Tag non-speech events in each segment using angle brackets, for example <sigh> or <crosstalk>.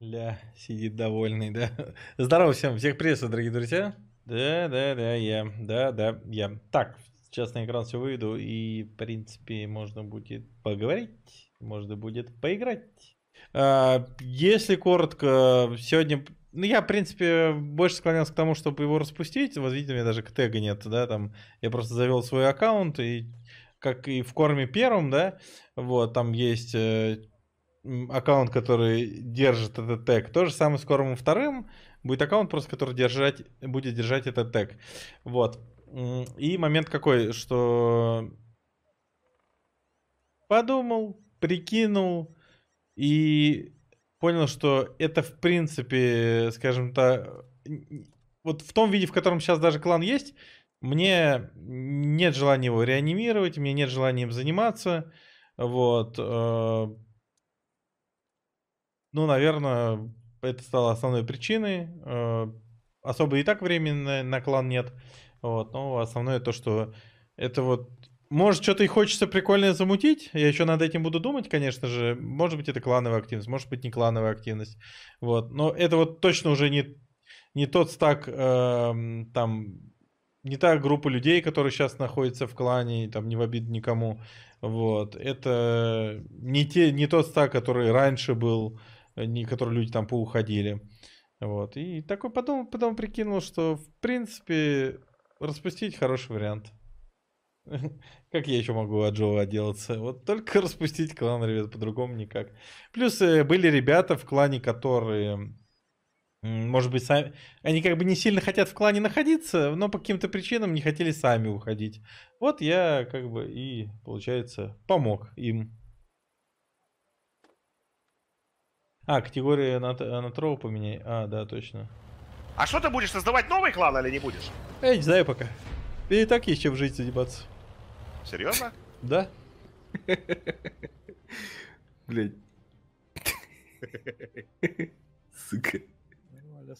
Ля, сидит довольный, да. Здорово всем, всех приветствую, дорогие друзья. Да, да, да, я, да, да, я. Так, сейчас на экран все выйду и, в принципе, можно будет поговорить, можно будет поиграть. А, если коротко, сегодня... Ну, я, в принципе, больше склонялся к тому, чтобы его распустить. Вот, видите, у меня даже тега нет, да, там. Я просто завел свой аккаунт, и как и в корме первом, да, вот, там есть э, аккаунт, который держит этот тег. То же самое с кормом вторым. Будет аккаунт просто, который держать, будет держать этот тег. Вот. И момент какой, что подумал, прикинул и понял, что это в принципе, скажем так, вот в том виде, в котором сейчас даже клан есть, мне нет желания его реанимировать, мне нет желания им заниматься. Вот. Э, ну, наверное, это стало основной причиной. Э, особо и так времени на, клан нет. Вот, но основное то, что это вот может, что-то и хочется прикольное замутить. Я еще над этим буду думать, конечно же. Может быть, это клановая активность, может быть, не клановая активность. Вот. Но это вот точно уже не, не тот стак, э, там, не та группа людей, которые сейчас находятся в клане, и там, не в обид никому. Вот. Это не, те, не тот стак, который раньше был которые люди там поуходили. Вот. И такой потом, потом прикинул, что в принципе распустить хороший вариант. <laughs> Как я еще могу от Джова отделаться? Вот только <laughs> распустить клан, ребят, по-другому никак. Плюс э, были ребята в клане, которые, может быть, сами... Они как бы не сильно хотят в клане находиться, но по каким-то причинам не хотели сами уходить. Вот я как бы и, получается, помог им. А, категория на, на Троу поменяй. А, да, точно. А что ты будешь создавать новый клан или не будешь? Я не знаю пока. И так есть чем в жизни заниматься. Серьезно? <laughs> Да. Блять. <laughs> Сука.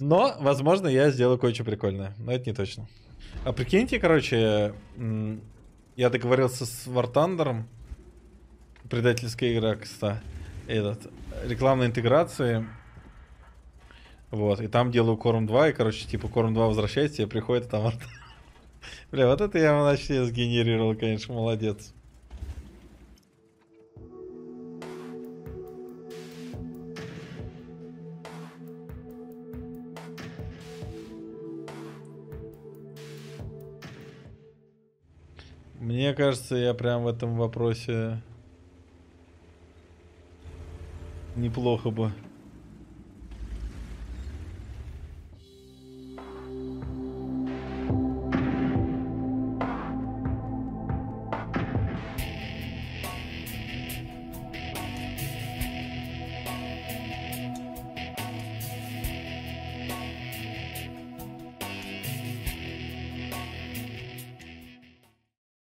Но, возможно, я сделаю кое-что прикольное. Но это не точно. А прикиньте, короче, я договорился с Вартандером. Предательская игра, кстати этот, рекламной интеграции. Вот, и там делаю Корм 2, и, короче, типа, Корм 2 возвращается, и приходит а там <laughs> Бля, вот это я вообще сгенерировал, конечно, молодец. Мне кажется, я прям в этом вопросе неплохо бы.